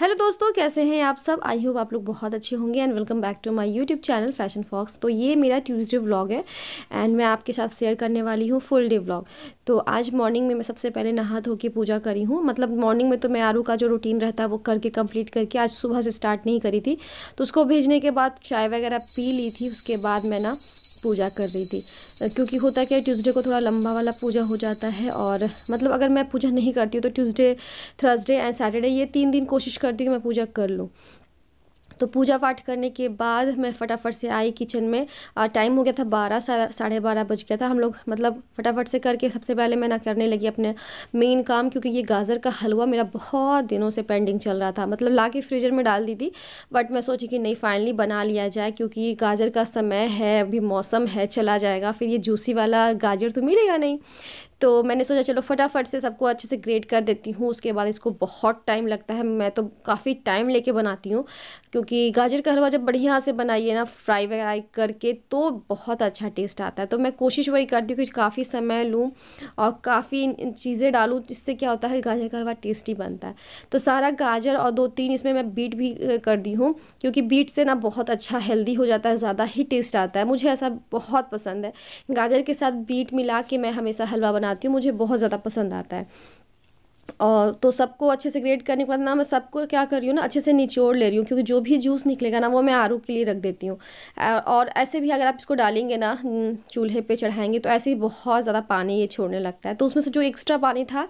Hello दोस्तों कैसे हैं आप सब आई होप आप लोग बहुत अच्छे होंगे and welcome back to my YouTube channel fashion fox तो ये मेरा ट्यूसडे व्लॉग है एंड मैं आपके साथ शेयर करने वाली हूँ फुल डे व्लॉग तो आज मॉर्निंग में मैं सबसे पहले नहा धो के पूजा करी हूँ मतलब मॉर्निंग में तो मैं आरू का जो रूटीन रहता है वो करके कम्प्लीट करके आज सुबह से स्टार्ट नहीं करी थी तो उसको भेजने के बाद चाय वगैरह पी ली थी उसके बाद मैं ना पूजा कर रही थी क्योंकि होता क्या है ट्यूसडे को थोड़ा लंबा वाला पूजा हो जाता है और मतलब अगर मैं पूजा नहीं करती हूँ तो ट्यूसडे थर्सडे एंड सैटरडे ये तीन दिन कोशिश करती हूँ कि मैं पूजा कर लूँ तो पूजा पाठ करने के बाद मैं फटाफट से आई किचन में टाइम हो गया था बारह साढ़े बारह बज गया था हम लोग मतलब फटाफट से करके सबसे पहले मैं ना करने लगी अपने मेन काम क्योंकि ये गाजर का हलवा मेरा बहुत दिनों से पेंडिंग चल रहा था मतलब ला के फ्रीजर में डाल दी थी बट मैं सोची कि नहीं फाइनली बना लिया जाए क्योंकि गाजर का समय है अभी मौसम है चला जाएगा फिर ये जूसी वाला गाजर तो मिलेगा नहीं तो मैंने सोचा चलो फटाफट से सबको अच्छे से ग्रेड कर देती हूँ उसके बाद इसको बहुत टाइम लगता है मैं तो काफ़ी टाइम लेके बनाती हूँ क्योंकि गाजर का हलवा जब बढ़िया से बनाइए ना फ्राई वगैरह करके तो बहुत अच्छा टेस्ट आता है तो मैं कोशिश वही करती हूँ कि काफ़ी समय लूँ और काफ़ी चीज़ें डालूँ जिससे क्या होता है गाजर का हलवा टेस्टी बनता है तो सारा गाजर और दो तीन इसमें मैं बीट भी कर दी हूँ क्योंकि बीट से ना बहुत अच्छा हेल्दी हो जाता है ज़्यादा ही टेस्ट आता है मुझे ऐसा बहुत पसंद है गाजर के साथ बीट मिला के मैं हमेशा हलवा बना बनाती हूँ मुझे बहुत ज़्यादा पसंद आता है और तो सबको अच्छे से ग्रेड करने के बाद ना मैं सबको क्या कर रही हूँ ना अच्छे से निचोड़ ले रही हूँ क्योंकि जो भी जूस निकलेगा ना वो मैं आरू के लिए रख देती हूँ और ऐसे भी अगर आप इसको डालेंगे ना चूल्हे पे चढ़ाएंगे तो ऐसे ही बहुत ज़्यादा पानी ये छोड़ने लगता है तो उसमें से जो एक्स्ट्रा पानी था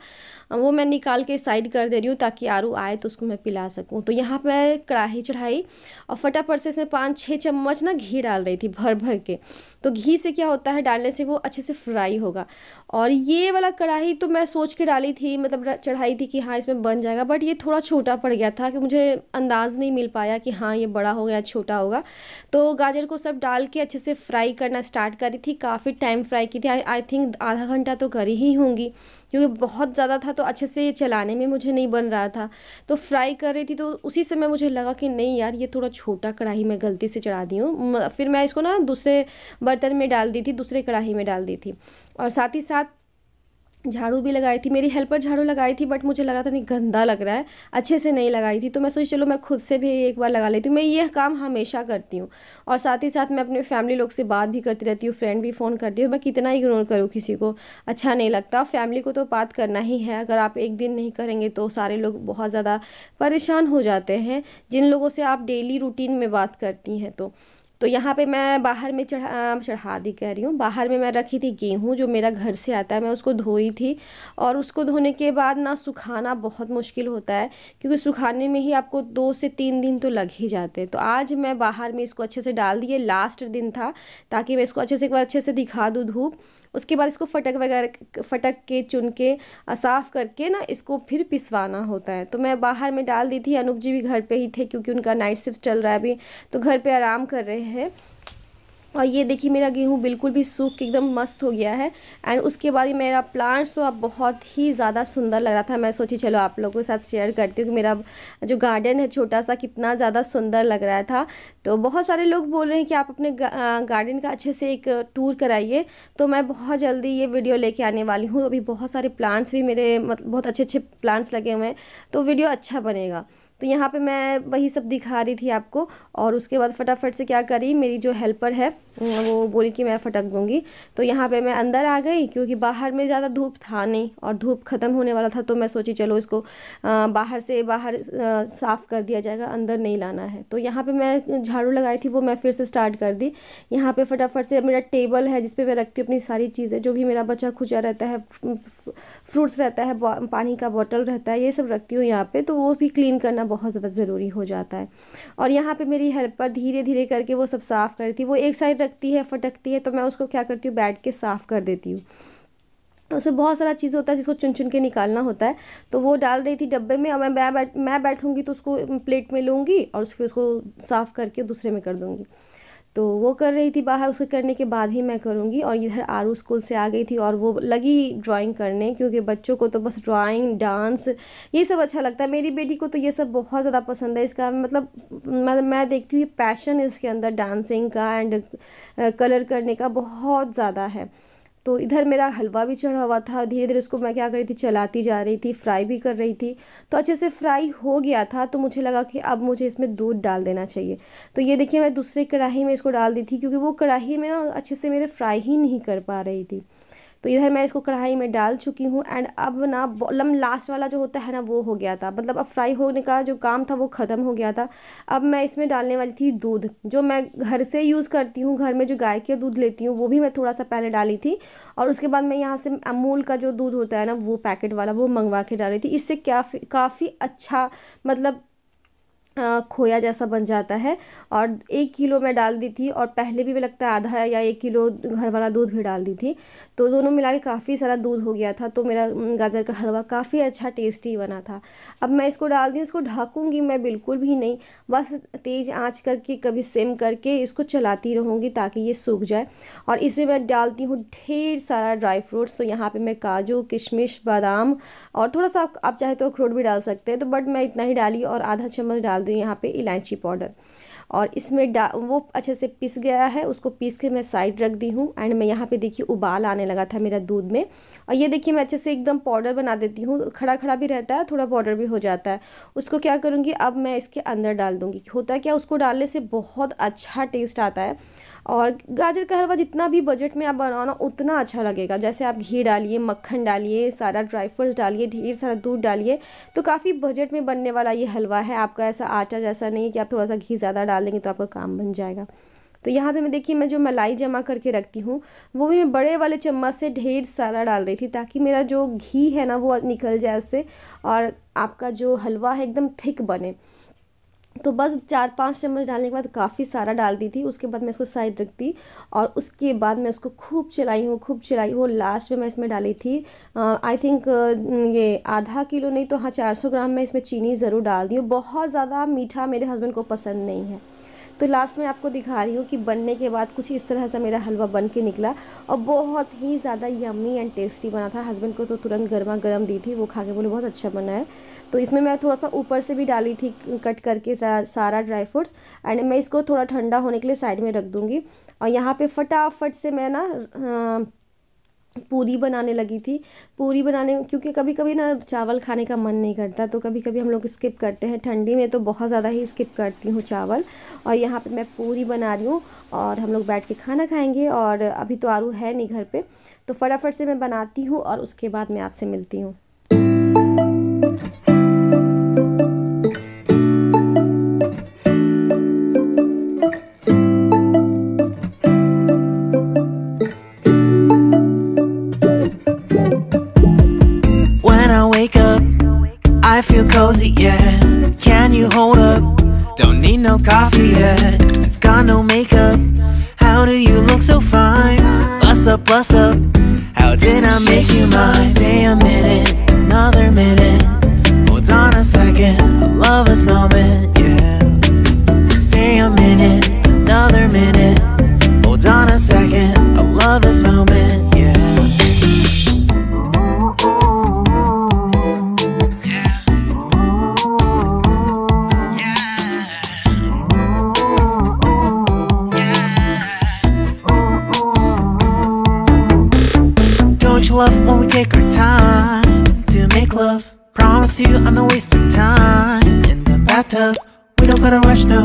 वो मैं निकाल के साइड कर दे रही हूँ ताकि आरू आए तो उसको मैं पिला सकूँ तो यहाँ पर कढ़ाई चढ़ाई और फटाफट से इसमें पाँच छः चम्मच ना घी डाल रही थी भर भर के तो घी से क्या होता है डालने से वो अच्छे से फ्राई होगा और ये वाला कढ़ाई तो मैं सोच के डाली थी मतलब चढ़ाई थी कि हाँ इसमें बन जाएगा बट ये थोड़ा छोटा पड़ गया था कि मुझे अंदाज़ नहीं मिल पाया कि हाँ ये बड़ा हो गया छोटा होगा तो गाजर को सब डाल के अच्छे से फ्राई करना स्टार्ट करी थी काफ़ी टाइम फ्राई की थी आई थिंक आधा घंटा तो करी ही होंगी क्योंकि बहुत ज़्यादा था तो अच्छे से ये चलाने में मुझे नहीं बन रहा था तो फ्राई कर रही थी तो उसी समय मुझे लगा कि नहीं यार ये थोड़ा छोटा कढ़ाई मैं गलती से चढ़ा दी हूँ फिर मैं इसको ना दूसरे बर्तन में डाल दी थी दूसरे कढ़ाई में डाल दी थी और साथ ही साथ झाड़ू भी लगाई थी मेरी हेल्पर झाड़ू लगाई थी बट मुझे लगा था नहीं गंदा लग रहा है अच्छे से नहीं लगाई थी तो मैं सोची चलो मैं खुद से भी एक बार लगा लेती हूँ मैं ये काम हमेशा करती हूँ और साथ ही साथ मैं अपने फैमिली लोग से बात भी करती रहती हूँ फ्रेंड भी फ़ोन करती हूँ मैं कितना इग्नोर करूँ किसी को अच्छा नहीं लगता फैमिली को तो बात करना ही है अगर आप एक दिन नहीं करेंगे तो सारे लोग बहुत ज़्यादा परेशान हो जाते हैं जिन लोगों से आप डेली रूटीन में बात करती हैं तो तो यहाँ पे मैं बाहर में चढ़ा चढ़ा दी कह रही हूँ बाहर में मैं रखी थी गेहूँ जो मेरा घर से आता है मैं उसको धोई थी और उसको धोने के बाद ना सुखाना बहुत मुश्किल होता है क्योंकि सुखाने में ही आपको दो से तीन दिन तो लग ही जाते हैं तो आज मैं बाहर में इसको अच्छे से डाल दिए लास्ट दिन था ताकि मैं इसको अच्छे से एक बार अच्छे से दिखा दूँ धूप उसके बाद इसको फटक वगैरह फटक के चुन के साफ़ करके ना इसको फिर पिसवाना होता है तो मैं बाहर में डाल दी थी अनूप जी भी घर पे ही थे क्योंकि उनका नाइट शिफ्ट चल रहा है अभी तो घर पे आराम कर रहे हैं और ये देखिए मेरा गेहूँ बिल्कुल भी सूख के एकदम मस्त हो गया है एंड उसके बाद ही मेरा प्लांट्स तो अब बहुत ही ज़्यादा सुंदर लग रहा था मैं सोची चलो आप लोगों के साथ शेयर करती हूँ कि मेरा जो गार्डन है छोटा सा कितना ज़्यादा सुंदर लग रहा था तो बहुत सारे लोग बोल रहे हैं कि आप अपने गार्डन का अच्छे से एक टूर कराइए तो मैं बहुत जल्दी ये वीडियो लेके आने वाली हूँ अभी बहुत सारे प्लांट्स भी मेरे मतलब बहुत अच्छे अच्छे प्लांट्स लगे हुए हैं तो वीडियो अच्छा बनेगा तो यहाँ पे मैं वही सब दिखा रही थी आपको और उसके बाद फटाफट से क्या करी मेरी जो हेल्पर है वो बोली कि मैं फटक दूँगी तो यहाँ पे मैं अंदर आ गई क्योंकि बाहर में ज़्यादा धूप था नहीं और धूप ख़त्म होने वाला था तो मैं सोची चलो इसको बाहर से बाहर साफ़ कर दिया जाएगा अंदर नहीं लाना है तो यहाँ पे मैं झाड़ू लगाई थी वो मैं फिर से स्टार्ट कर दी यहाँ पे फटाफट से मेरा टेबल है जिसपे मैं रखती हूँ अपनी सारी चीज़ें जो भी मेरा बच्चा खुचा रहता है फ्रूट्स रहता है पानी का बॉटल रहता है ये सब रखती हूँ यहाँ पर तो वो भी क्लीन करना बहुत ज़्यादा ज़रूरी हो जाता है और यहाँ पर मेरी हेल्पर धीरे धीरे करके वो सब साफ़ करती थी वो एक साइड लगती है फटकती है तो मैं उसको क्या करती हूँ बैठ के साफ़ कर देती हूँ उसमें बहुत सारा चीज़ होता है जिसको चुन चुन के निकालना होता है तो वो डाल रही थी डब्बे में और मैं बैठ मैं बैठूँगी तो उसको प्लेट में लूँगी और फिर उसको साफ़ करके दूसरे में कर दूँगी तो वो कर रही थी बाहर उसके करने के बाद ही मैं करूँगी और इधर आरू स्कूल से आ गई थी और वो लगी ड्राइंग करने क्योंकि बच्चों को तो बस ड्राइंग डांस ये सब अच्छा लगता है मेरी बेटी को तो ये सब बहुत ज़्यादा पसंद है इसका मतलब मैं मैं देखती हूँ पैशन इसके अंदर डांसिंग का एंड कलर करने का बहुत ज़्यादा है तो इधर मेरा हलवा भी चढ़ा हुआ था धीरे धीरे उसको मैं क्या कर रही थी चलाती जा रही थी फ्राई भी कर रही थी तो अच्छे से फ्राई हो गया था तो मुझे लगा कि अब मुझे इसमें दूध डाल देना चाहिए तो ये देखिए मैं दूसरी कढ़ाई में इसको डाल दी थी क्योंकि वो कढ़ाई में ना अच्छे से मेरे फ्राई ही नहीं कर पा रही थी तो इधर मैं इसको कढ़ाई में डाल चुकी हूँ एंड अब ना लम लास्ट वाला जो होता है ना वो हो गया था मतलब अब फ्राई होने का जो काम था वो ख़त्म हो गया था अब मैं इसमें डालने वाली थी दूध जो मैं घर से यूज़ करती हूँ घर में जो गाय के दूध लेती हूँ वो भी मैं थोड़ा सा पहले डाली थी और उसके बाद मैं यहाँ से अमूल का जो दूध होता है ना वो पैकेट वाला वो मंगवा के डाली थी इससे क्या काफ़ी अच्छा मतलब खोया जैसा बन जाता है और एक किलो मैं डाल दी थी और पहले भी मैं लगता है आधा या एक किलो घर वाला दूध भी डाल दी थी तो दोनों मिला के काफ़ी सारा दूध हो गया था तो मेरा गाजर का हलवा काफ़ी अच्छा टेस्टी बना था अब मैं इसको डाल दी इसको ढाकूंगी मैं बिल्कुल भी नहीं बस तेज़ आँच करके कभी सिम करके इसको चलाती रहूँगी ताकि ये सूख जाए और इसमें मैं डालती हूँ ढेर सारा ड्राई फ्रूट्स तो यहाँ पर मैं काजू किशमिश बादाम और थोड़ा सा आप चाहे तो अखरोट भी डाल सकते हैं तो बट मैं इतना ही डाली और आधा चम्मच डाल डाल दूँ यहाँ पे इलायची पाउडर और इसमें वो अच्छे से पिस गया है उसको पीस के मैं साइड रख दी हूँ एंड मैं यहाँ पे देखिए उबाल आने लगा था मेरा दूध में और ये देखिए मैं अच्छे से एकदम पाउडर बना देती हूँ खड़ा खड़ा भी रहता है थोड़ा पाउडर भी हो जाता है उसको क्या करूँगी अब मैं इसके अंदर डाल दूँगी होता क्या उसको डालने से बहुत अच्छा टेस्ट आता है और गाजर का हलवा जितना भी बजट में आप बनाना उतना अच्छा लगेगा जैसे आप घी डालिए मक्खन डालिए सारा ड्राई फ्रूट्स डालिए ढेर सारा दूध डालिए तो काफ़ी बजट में बनने वाला ये हलवा है आपका ऐसा आटा जैसा नहीं कि आप थोड़ा सा घी ज़्यादा डाल देंगे तो आपका काम बन जाएगा तो यहाँ पे मैं देखिए मैं जो मलाई जमा करके रखती हूँ वो भी मैं बड़े वाले चम्मच से ढेर सारा डाल रही थी ताकि मेरा जो घी है ना वो निकल जाए उससे और आपका जो हलवा है एकदम थिक बने तो बस चार पाँच चम्मच डालने के बाद काफ़ी सारा डाल दी थी उसके बाद मैं इसको साइड रख दी और उसके बाद मैं इसको खूब चलाई हूँ खूब चलाई हूँ लास्ट में मैं इसमें डाली थी आई थिंक ये आधा किलो नहीं तो हाँ 400 ग्राम मैं इसमें चीनी ज़रूर डाल दी हूँ बहुत ज़्यादा मीठा मेरे हस्बैंड को पसंद नहीं है तो लास्ट में आपको दिखा रही हूँ कि बनने के बाद कुछ इस तरह से मेरा हलवा बन के निकला और बहुत ही ज़्यादा यम्मी एंड टेस्टी बना था हस्बैंड को तो तुरंत गर्मा गर्म दी थी वो खा के बोले बहुत अच्छा बना है तो इसमें मैं थोड़ा सा ऊपर से भी डाली थी कट करके सारा ड्राई फ्रूट्स एंड मैं इसको थोड़ा ठंडा होने के लिए साइड में रख दूँगी और यहाँ पर फटाफट से मैं ना पूरी बनाने लगी थी पूरी बनाने क्योंकि कभी कभी ना चावल खाने का मन नहीं करता तो कभी कभी हम लोग स्किप करते हैं ठंडी में तो बहुत ज़्यादा ही स्किप करती हूँ चावल और यहाँ पे मैं पूरी बना रही हूँ और हम लोग बैठ के खाना खाएंगे और अभी तो आरू है नहीं घर पे तो फटाफट से मैं बनाती हूँ और उसके बाद मैं आपसे मिलती हूँ hold up? Don't need no coffee yet. I've got no makeup. How do you look so fine? Bust up, bust up. How did I make you mine? Stay a minute, another minute. Hold on a second. I love this moment, yeah. Stay a minute, another minute. Hold on a second. I love this moment. love. Promise you I'm not wasting time in the bathtub. We don't gotta rush, no.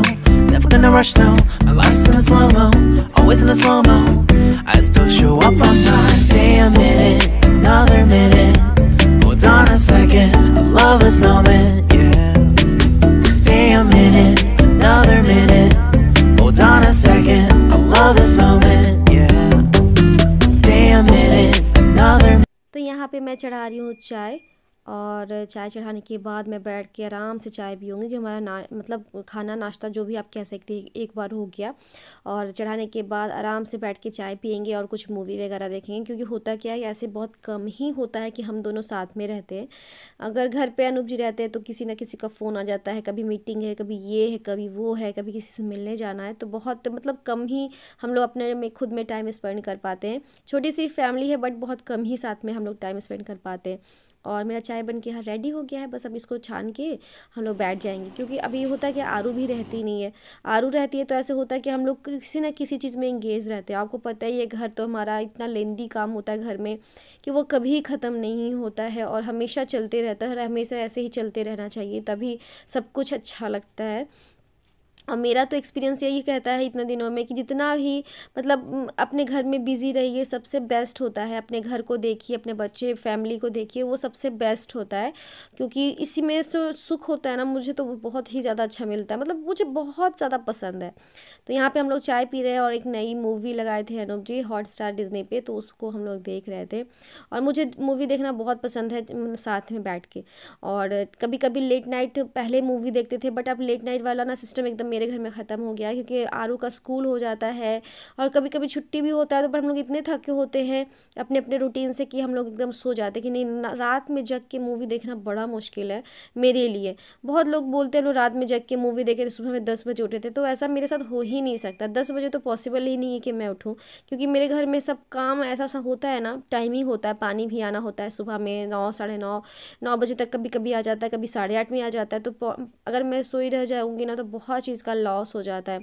Never gonna rush, no. My life's in a slow mo, always in a slow mo. I still show up on time. Stay a minute, another minute. Hold on a second. I love this moment, yeah. Stay a minute, another minute. Hold on a second. I love this moment, तो यहाँ पे मैं चढ़ा रही हूँ चाय और चाय चढ़ाने के बाद मैं बैठ के आराम से चाय पीऊँगी कि हमारा ना मतलब खाना नाश्ता जो भी आप कह सकते हैं एक बार हो गया और चढ़ाने के बाद आराम से बैठ के चाय पियेंगे और कुछ मूवी वगैरह देखेंगे क्योंकि होता क्या है ऐसे बहुत कम ही होता है कि हम दोनों साथ में रहते हैं अगर घर पर अनुप जी रहते हैं तो किसी न किसी का फ़ोन आ जाता है कभी मीटिंग है कभी ये है कभी वो है कभी किसी से मिलने जाना है तो बहुत मतलब कम ही हम लोग अपने में खुद में टाइम स्पेंड कर पाते हैं छोटी सी फैमिली है बट बहुत कम ही साथ में हम लोग टाइम स्पेंड कर पाते हैं और मेरा चाय बन के यहाँ रेडी हो गया है बस अब इसको छान के हम लोग बैठ जाएंगे क्योंकि अभी ये होता है कि आरू भी रहती नहीं है आरू रहती है तो ऐसे होता है कि हम लोग किसी ना किसी चीज़ में इंगेज रहते हैं आपको पता ही है घर तो हमारा इतना लेंदी काम होता है घर में कि वो कभी ख़त्म नहीं होता है और हमेशा चलते रहता है और हमेशा ऐसे ही चलते रहना चाहिए तभी सब कुछ अच्छा लगता है और मेरा तो एक्सपीरियंस यही कहता है इतने दिनों में कि जितना ही मतलब अपने घर में बिज़ी रहिए सबसे बेस्ट होता है अपने घर को देखिए अपने बच्चे फैमिली को देखिए वो सबसे बेस्ट होता है क्योंकि इसी में जो सुख होता है ना मुझे तो बहुत ही ज़्यादा अच्छा मिलता है मतलब मुझे बहुत ज़्यादा पसंद है तो यहाँ पर हम लोग चाय पी रहे हैं और एक नई मूवी लगाए थे Anoop ji Hotstar Disney पे तो उसको हम लोग देख रहे थे और मुझे मूवी देखना बहुत पसंद है मतलब साथ में बैठ के और कभी कभी लेट नाइट पहले मूवी देखते थे बट अब लेट नाइट वाला ना सिस्टम एकदम मेरे घर में ख़त्म हो गया क्योंकि आरू का स्कूल हो जाता है और कभी कभी छुट्टी भी होता है तो पर हम लोग इतने थके होते हैं अपने अपने रूटीन से कि हम लोग एकदम सो जाते हैं कि नहीं रात में जग के मूवी देखना बड़ा मुश्किल है मेरे लिए बहुत लोग बोलते हैं लोग रात में जग के मूवी देखे तो सुबह में दस बजे उठे थे तो ऐसा मेरे साथ हो ही नहीं सकता दस बजे तो पॉसिबल ही नहीं है कि मैं उठूँ क्योंकि मेरे घर में सब काम ऐसा सा होता है ना टाइम ही होता है पानी भी आना होता है सुबह में नौ साढ़े नौ नौ बजे तक कभी कभी आ जाता है कभी साढ़े आठ में आ जाता है तो अगर मैं सोई रह जाऊँगी ना तो बहुत चीज़ का लॉस हो जाता है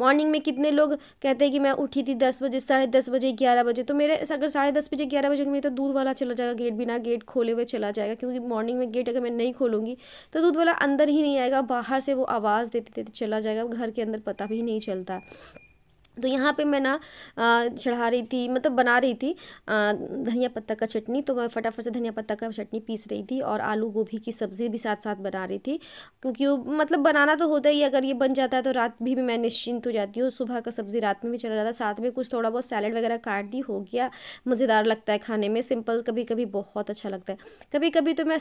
मॉर्निंग में कितने लोग कहते हैं कि मैं उठी थी दस बजे साढ़े दस बजे ग्यारह बजे तो मेरे अगर साढ़े दस बजे ग्यारह बजे मेरे तो दूध वाला चला जाएगा गेट बिना गेट खोले हुए चला जाएगा क्योंकि मॉर्निंग में गेट अगर मैं नहीं खोलूँगी तो दूध वाला अंदर ही नहीं आएगा बाहर से वो आवाज़ देते देते चला जाएगा घर के अंदर पता भी नहीं चलता तो यहाँ पे मैं ना चढ़ा रही थी मतलब बना रही थी धनिया पत्ता का चटनी तो मैं फटाफट से धनिया पत्ता का चटनी पीस रही थी और आलू गोभी की सब्ज़ी भी साथ साथ बना रही थी क्योंकि वो मतलब बनाना तो होता ही अगर ये बन जाता है तो रात भी, भी मैं निश्चिंत हो जाती हूँ सुबह का सब्ज़ी रात में भी चला जाता है साथ में कुछ थोड़ा बहुत सैलड वगैरह काट दी हो गया मज़ेदार लगता है खाने में सिंपल कभी कभी बहुत अच्छा लगता है कभी कभी तो मैं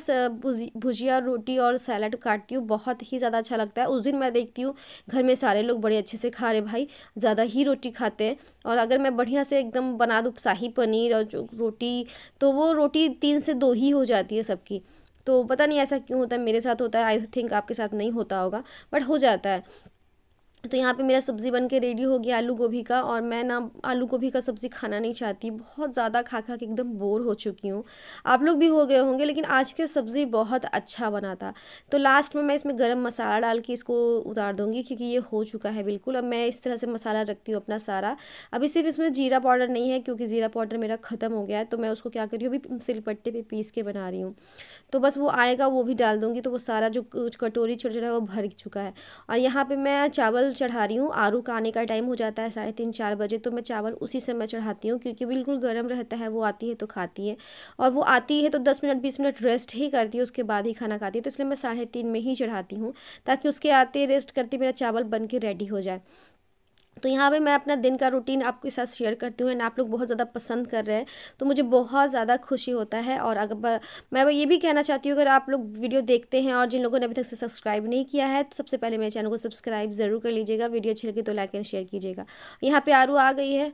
भुजिया रोटी और सैलड काटती हूँ बहुत ही ज़्यादा अच्छा लगता है उस दिन मैं देखती हूँ घर में सारे लोग बड़े अच्छे से खा रहे भाई ज़्यादा ही ही रोटी खाते हैं और अगर मैं बढ़िया से एकदम बना दूँ शाही पनीर और जो रोटी तो वो रोटी तीन से दो ही हो जाती है सबकी तो पता नहीं ऐसा क्यों होता है मेरे साथ होता है आई थिंक आपके साथ नहीं होता होगा बट हो जाता है तो यहाँ पे मेरा सब्ज़ी बन के रेडी हो गया आलू गोभी का और मैं ना आलू गोभी का सब्ज़ी खाना नहीं चाहती बहुत ज़्यादा खा खा के एकदम बोर हो चुकी हूँ आप लोग भी हो गए होंगे लेकिन आज के सब्ज़ी बहुत अच्छा बना था तो लास्ट में मैं इसमें गरम मसाला डाल के इसको उतार दूँगी क्योंकि ये हो चुका है बिल्कुल अब मैं इस तरह से मसाला रखती हूँ अपना सारा अभी सिर्फ इसमें जीरा पाउडर नहीं है क्योंकि जीरा पाउडर मेरा ख़त्म हो गया है तो मैं उसको क्या करी हूँ अभी सिलपट्टे पर पीस के बना रही हूँ तो बस वो आएगा वो भी डाल दूँगी तो वो सारा जो कटोरी छोटा छोटा है वो भर चुका है और यहाँ पर मैं चावल चढ़ा रही हूँ आरू का आने का टाइम हो जाता है साढ़े तीन चार बजे तो मैं चावल उसी समय चढ़ाती हूँ क्योंकि बिल्कुल गर्म रहता है वो आती है तो खाती है और वो आती है तो दस मिनट बीस मिनट रेस्ट ही करती है उसके बाद ही खाना खाती है तो इसलिए मैं साढ़े तीन में ही चढ़ाती हूँ ताकि उसके आते रेस्ट करते मेरा चावल बन रेडी हो जाए तो यहाँ पे मैं अपना दिन का रूटीन आपके साथ शेयर करती हूँ एंड आप लोग बहुत ज़्यादा पसंद कर रहे हैं तो मुझे बहुत ज़्यादा खुशी होता है और अगर मैं ये भी कहना चाहती हूँ अगर आप लोग वीडियो देखते हैं और जिन लोगों ने अभी तक से सब्सक्राइब नहीं किया है तो सबसे पहले मेरे चैनल को सब्सक्राइब ज़रूर कर लीजिएगा वीडियो अच्छी लगी तो लाइक एंड शेयर कीजिएगा यहाँ पर आरू आ गई है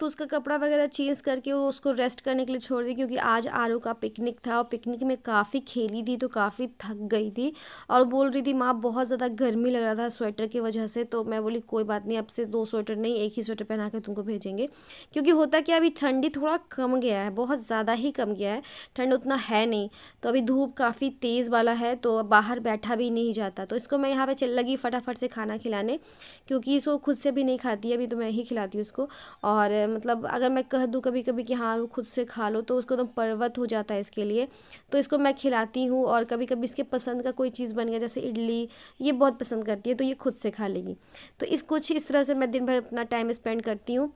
तो उसका कपड़ा वगैरह चेंज करके वो उसको रेस्ट करने के लिए छोड़ दी क्योंकि आज आरू का पिकनिक था और पिकनिक में काफ़ी खेली थी तो काफ़ी थक गई थी और बोल रही थी माँ बहुत ज़्यादा गर्मी लग रहा था स्वेटर की वजह से तो मैं बोली कोई बात नहीं अब से दो स्वेटर नहीं एक ही स्वेटर पहना के तुमको भेजेंगे क्योंकि होता क्या अभी ठंडी थोड़ा कम गया है बहुत ज़्यादा ही कम गया है ठंड उतना है नहीं तो अभी धूप काफ़ी तेज़ वाला है तो बाहर बैठा भी नहीं जाता तो इसको मैं यहाँ पर चल लगी फटाफट से खाना खिलाने क्योंकि इसको खुद से भी नहीं खाती अभी तो मैं ही खिलाती हूँ उसको और मतलब अगर मैं कह दूँ कभी कभी कि हाँ वो खुद से खा लो तो उसको एकदम तो पर्वत हो जाता है इसके लिए तो इसको मैं खिलाती हूँ और कभी कभी इसके पसंद का कोई चीज़ बन गया जैसे इडली ये बहुत पसंद करती है तो ये खुद से खा लेगी तो इस कुछ इस तरह से मैं दिन भर अपना टाइम स्पेंड करती हूँ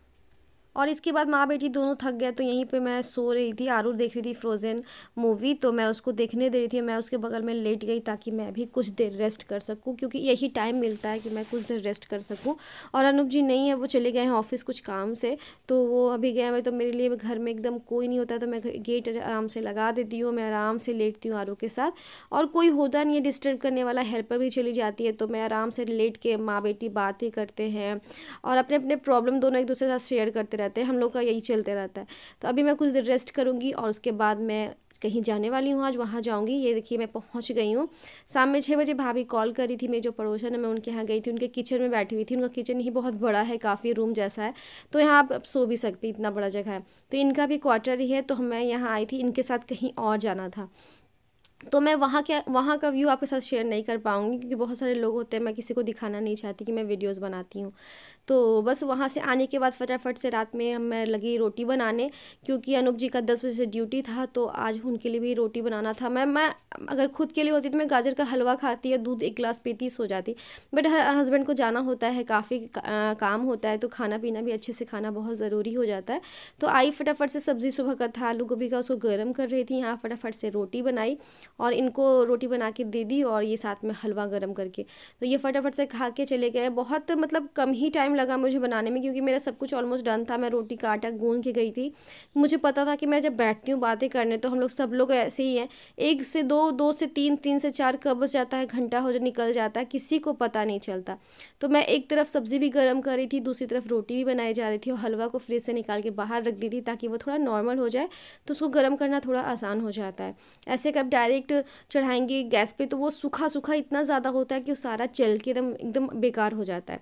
और इसके बाद माँ बेटी दोनों थक गए तो यहीं पे मैं सो रही थी आरू देख रही थी फ्रोज़न मूवी तो मैं उसको देखने दे रही थी मैं उसके बगल में लेट गई ताकि मैं भी कुछ देर रेस्ट कर सकूं क्योंकि यही टाइम मिलता है कि मैं कुछ देर रेस्ट कर सकूं और अनुप जी नहीं है वो चले गए हैं ऑफिस कुछ काम से तो वो अभी गए हुए तो मेरे लिए घर में एकदम कोई नहीं होता तो मैं गेट आराम से लगा देती हूँ मैं आराम से लेटती हूँ आरू के साथ और कोई होता नहीं है डिस्टर्ब करने वाला हेल्पर भी चली जाती है तो मैं आराम से लेट के माँ बेटी बातें करते हैं और अपने अपने प्रॉब्लम दोनों एक दूसरे के साथ शेयर करते रहते हैं हम लोग का यही चलते रहता है तो अभी मैं कुछ देर रेस्ट करूँगी और उसके बाद मैं कहीं जाने वाली हूँ आज वहाँ जाऊँगी ये देखिए मैं पहुँच गई हूँ शाम में छः बजे भाभी कॉल करी थी मेरी जो पड़ोसन है मैं उनके यहाँ गई थी उनके किचन में बैठी हुई थी उनका किचन ही बहुत बड़ा है काफ़ी रूम जैसा है तो यहाँ आप सो भी सकती इतना बड़ा जगह है तो इनका भी क्वार्टर ही है तो मैं यहाँ आई थी इनके साथ कहीं और जाना था तो मैं वहाँ के वहाँ का व्यू आपके साथ शेयर नहीं कर पाऊँगी क्योंकि बहुत सारे लोग होते हैं मैं किसी को दिखाना नहीं चाहती कि मैं वीडियोस बनाती हूँ तो बस वहाँ से आने के बाद फटाफट से रात में मैं लगी रोटी बनाने क्योंकि अनूप जी का दस बजे से ड्यूटी था तो आज उनके लिए भी रोटी बनाना था मैं मैं अगर खुद के लिए होती तो मैं गाजर का हलवा खाती या दूध एक गिलास पीती सो जाती बट हस्बैंड को जाना होता है काफ़ी काम होता है तो खाना पीना भी अच्छे से खाना बहुत ज़रूरी हो जाता है तो आई फटाफट से सब्ज़ी सुबह का था आलू गोभी का उसको गर्म कर रही थी यहाँ फटाफट से रोटी बनाई और इनको रोटी बना के दे दी और ये साथ में हलवा गर्म करके तो ये फटाफट से खा के चले गए बहुत मतलब कम ही टाइम लगा मुझे बनाने में क्योंकि मेरा सब कुछ ऑलमोस्ट डन था मैं रोटी का आटा गूंद के गई थी मुझे पता था कि मैं जब बैठती हूँ बातें करने तो हम लोग सब लोग ऐसे ही हैं एक से दो दो से तीन तीन से चार कब जाता है घंटा हो निकल जाता है किसी को पता नहीं चलता तो मैं एक तरफ सब्ज़ी भी गर्म कर रही थी दूसरी तरफ रोटी भी बनाई जा रही थी और हलवा को फ्रिज से निकाल के बाहर रख दी थी ताकि वो थोड़ा नॉर्मल हो जाए तो उसको गर्म करना थोड़ा आसान हो जाता है ऐसे कब डायरेक्ट डायरेक्ट चढ़ाएंगे गैस पे तो वो सूखा सूखा इतना ज़्यादा होता है कि वो सारा चल के एकदम एकदम बेकार हो जाता है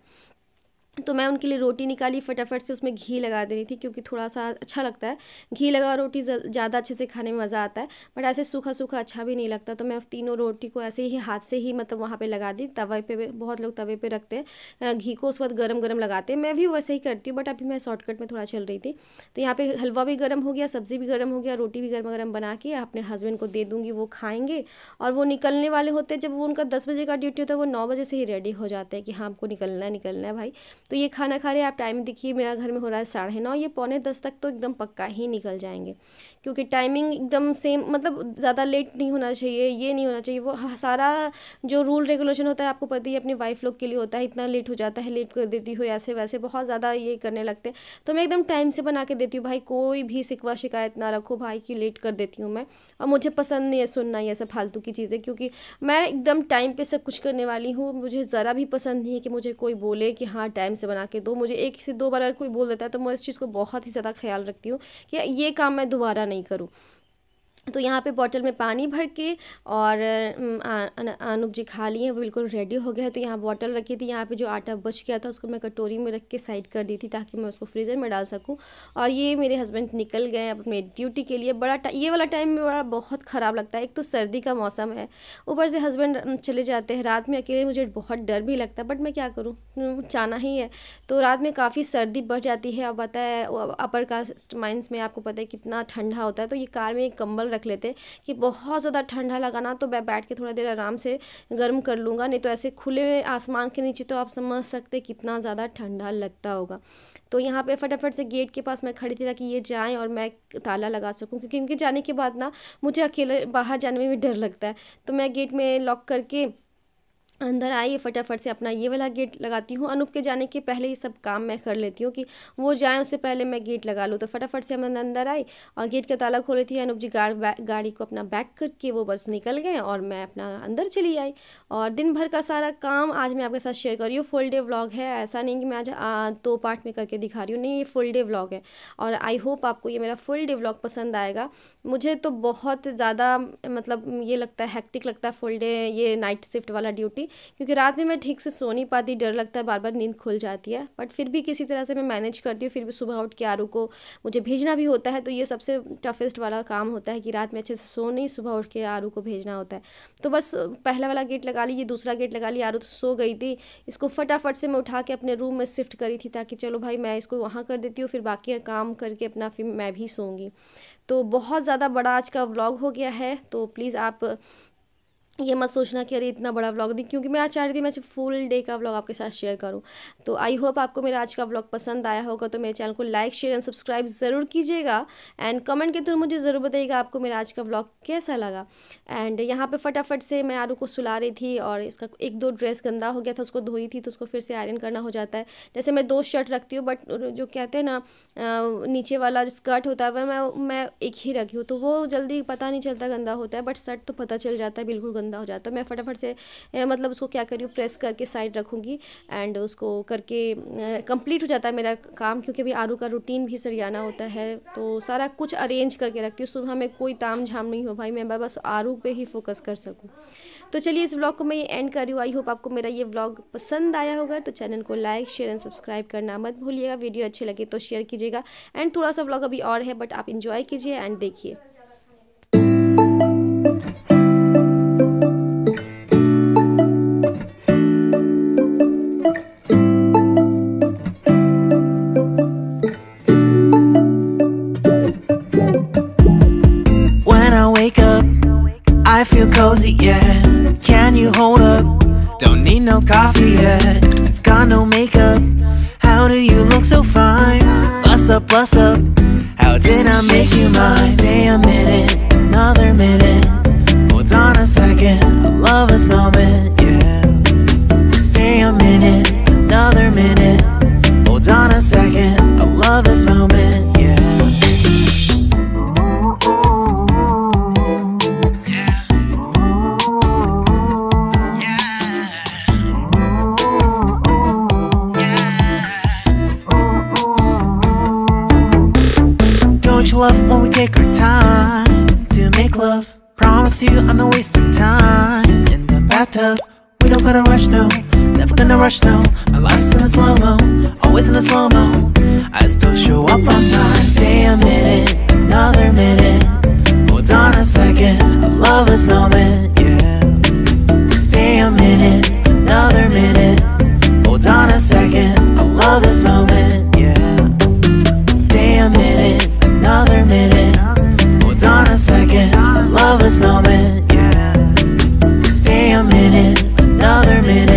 तो मैं उनके लिए रोटी निकाली फटाफट से उसमें घी लगा देनी थी क्योंकि थोड़ा सा अच्छा लगता है घी लगा रोटी ज़्यादा अच्छे से खाने में मज़ा आता है बट ऐसे सूखा सूखा अच्छा भी नहीं लगता तो मैं तीनों रोटी को ऐसे ही हाथ से ही मतलब वहाँ पे लगा दी तवे पे बहुत लोग तवे पे रखते हैं घी को उस वक्त गर्म गर्म लगाते हैं मैं भी वैसे ही करती हूँ बट अभी मैं शॉर्टकट में थोड़ा चल रही थी तो यहाँ पर हलवा भी गर्म हो गया सब्ज़ी भी गर्म हो गया रोटी भी गर्म गर्म बना के अपने हस्बैंड को दे दूँगी वो खाएँगे और वो निकलने वाले होते हैं जब वो उनका दस बजे का ड्यूटी होता है वो नौ बजे से ही रेडी हो जाते हैं कि हाँ आपको निकलना है निकलना है भाई तो ये खाना खा रहे आप टाइम देखिए मेरा घर में हो रहा है साढ़े नौ ये पौने दस तक तो एकदम पक्का ही निकल जाएंगे क्योंकि टाइमिंग एकदम सेम मतलब ज़्यादा लेट नहीं होना चाहिए ये नहीं होना चाहिए वो सारा जो रूल रेगुलेशन होता है आपको पता ही अपनी वाइफ लोग के लिए होता है इतना लेट हो जाता है लेट कर देती हो ऐसे वैसे बहुत ज़्यादा ये करने लगते हैं तो मैं एकदम टाइम से बना के देती हूँ भाई कोई भी सिकवा शिकायत ना रखो भाई की लेट कर देती हूँ मैं और मुझे पसंद नहीं है सुनना ये सब फालतू की चीज़ें क्योंकि मैं एकदम टाइम पर सब कुछ करने वाली हूँ मुझे ज़रा भी पसंद नहीं है कि मुझे कोई बोले कि हाँ टाइम से बना के दो मुझे एक से दो बार अगर कोई बोल देता है तो मैं इस चीज़ को बहुत ही ज़्यादा ख्याल रखती हूँ कि ये काम मैं दोबारा नहीं करूँ तो यहाँ पे बॉटल में पानी भर के और अनुप जी खा लिए वो बिल्कुल रेडी हो गया है तो यहाँ बॉटल रखी थी यहाँ पे जो आटा बच गया था उसको मैं कटोरी में रख के साइड कर दी थी ताकि मैं उसको फ्रीज़र में डाल सकूँ और ये मेरे हस्बैंड निकल गए अपने ड्यूटी के लिए बड़ा ये वाला टाइम में बड़ा बहुत ख़राब लगता है एक तो सर्दी का मौसम है ऊपर से हस्बैंड चले जाते हैं रात में अकेले मुझे बहुत डर भी लगता है बट मैं क्या करूँ जाना ही है तो रात में काफ़ी सर्दी बढ़ जाती है अब पता है अपर कास्ट माइंड्स में आपको पता है कितना ठंडा होता है तो ये कार में एक कम्बल रख लेते कि बहुत ज़्यादा ठंडा लगा ना तो मैं बैठ के थोड़ा देर आराम से गर्म कर लूँगा नहीं तो ऐसे खुले आसमान के नीचे तो आप समझ सकते कितना ज़्यादा ठंडा लगता होगा तो यहाँ पे फटाफट से गेट के पास मैं खड़ी थी ताकि ये जाएँ और मैं ताला लगा सकूँ क्योंकि इनके जाने के बाद ना मुझे अकेले बाहर जाने में भी डर लगता है तो मैं गेट में लॉक करके अंदर आइए फटाफट से अपना ये वाला गेट लगाती हूँ अनूप के जाने के पहले ये सब काम मैं कर लेती हूँ कि वो जाएँ उससे पहले मैं गेट लगा लूँ तो फटाफट से मैं अंदर आई और गेट का ताला खोल थी अनूप जी गाड़ी को अपना बैक करके वो बस निकल गए और मैं अपना अंदर चली आई और दिन भर का सारा काम आज मैं आपके साथ शेयर कर रही हूँ फुल डे व्लॉग है ऐसा नहीं कि मैं आज दो तो पार्ट में करके दिखा रही हूँ नहीं ये फुल डे व्लॉग है और आई होप आपको ये मेरा फुल डे व्लॉग पसंद आएगा मुझे तो बहुत ज़्यादा मतलब ये लगता है हैक्टिक लगता है फुल डे ये नाइट शिफ्ट वाला ड्यूटी क्योंकि रात में मैं ठीक से सो नहीं पाती डर लगता है बार बार नींद खुल जाती है बट फिर भी किसी तरह से मैं मैनेज करती हूँ फिर भी सुबह उठ के आरू को मुझे भेजना भी होता है तो ये सबसे टफेस्ट वाला काम होता है कि रात में अच्छे से सो नहीं सुबह उठ के आरू को भेजना होता है तो बस पहला वाला गेट लगा ली ये दूसरा गेट लगा ली आरू तो सो गई थी इसको फटाफट से मैं उठा के अपने रूम में शिफ्ट करी थी ताकि चलो भाई मैं इसको वहाँ कर देती हूँ फिर बाकी काम करके अपना फिर मैं भी सोंगी तो बहुत ज़्यादा बड़ा आज का व्लॉग हो गया है तो प्लीज़ आप ये मत सोचना कि अरे इतना बड़ा व्लॉग दी क्योंकि मैं आज चाह रही थी मैं फुल डे का व्लॉग आपके साथ शेयर करूं तो आई होप आपको मेरा आज का व्लॉग पसंद आया होगा तो मेरे चैनल को लाइक शेयर एंड सब्सक्राइब ज़रूर कीजिएगा एंड कमेंट के थ्रू मुझे ज़रूर बताइएगा आपको मेरा आज का व्लॉग कैसा लगा एंड यहाँ पर फटाफट से मैं आरू को सुला रही थी और इसका एक दो ड्रेस गंदा हो गया था उसको धोई थी तो उसको फिर से आयरन करना हो जाता है जैसे मैं दो शर्ट रखती हूँ बट जो कहते हैं ना नीचे वाला स्कर्ट होता है वह मैं मैं एक ही रखी हूँ तो वो जल्दी पता नहीं चलता गंदा होता है बट शर्ट तो पता चल जाता है बिल्कुल गंदा हो जाता है मैं फटाफट से मतलब उसको क्या करी प्रेस करके साइड रखूँगी एंड उसको करके कंप्लीट हो जाता है मेरा काम क्योंकि अभी आरू का रूटीन भी सरियाना होता है तो सारा कुछ अरेंज करके रखती हूँ सुबह में कोई ताम झाम नहीं हो भाई मैं बस आरू पर ही फोकस कर सकूँ तो चलिए इस ब्लॉग को मैं एंड कर रही हूँ आई होप आपको मेरा ये ब्लॉग पसंद आया होगा तो चैनल को लाइक शेयर एंड सब्सक्राइब करना मत भूलिएगा वीडियो अच्छे लगे तो शेयर कीजिएगा एंड थोड़ा सा ब्लॉग अभी और है बट आप इन्जॉय कीजिए एंड देखिए close it yet Can you hold up? Don't need no coffee yet got no makeup How do you look so fine? Bust up, bust up How did I make you mine? Stay a minute, another minute Hold on a second, I love this moment, yeah Stay a minute, another minute Hold on a second, I love this moment Promise you I'm not wasting time in the bathtub. We don't gotta rush, no. Never gonna rush, no. My life's in a slow mo, always in a slow mo. I still show up on time. Stay a minute, another minute. Hold on a second, I love this moment, yeah. Stay a minute, another minute. Hold on a second, I love this moment, yeah. Stay a minute, another minute. Hold on a second, love this moment, yeah Stay a minute, another minute